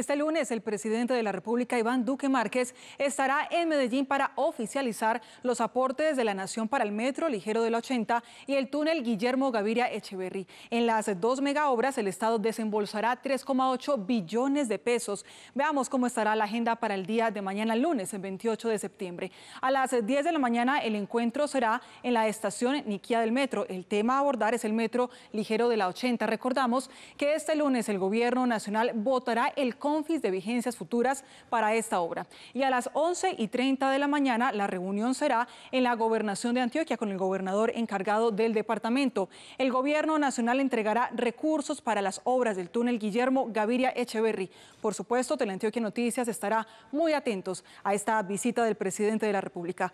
Este lunes el presidente de la República, Iván Duque Márquez, estará en Medellín para oficializar los aportes de la Nación para el Metro Ligero de la 80 y el túnel Guillermo Gaviria Echeverry. En las dos megaobras el Estado desembolsará 3,8 billones de pesos. Veamos cómo estará la agenda para el día de mañana, lunes, el 28 de septiembre. A las 10 de la mañana el encuentro será en la estación Niquía del Metro. El tema a abordar es el Metro Ligero de la 80. Recordamos que este lunes el Gobierno Nacional votará el de vigencias futuras para esta obra. Y a las 11 y 30 de la mañana la reunión será en la gobernación de Antioquia con el gobernador encargado del departamento. El gobierno nacional entregará recursos para las obras del túnel Guillermo Gaviria Echeverry. Por supuesto, Teleantioquia Noticias estará muy atentos a esta visita del presidente de la República.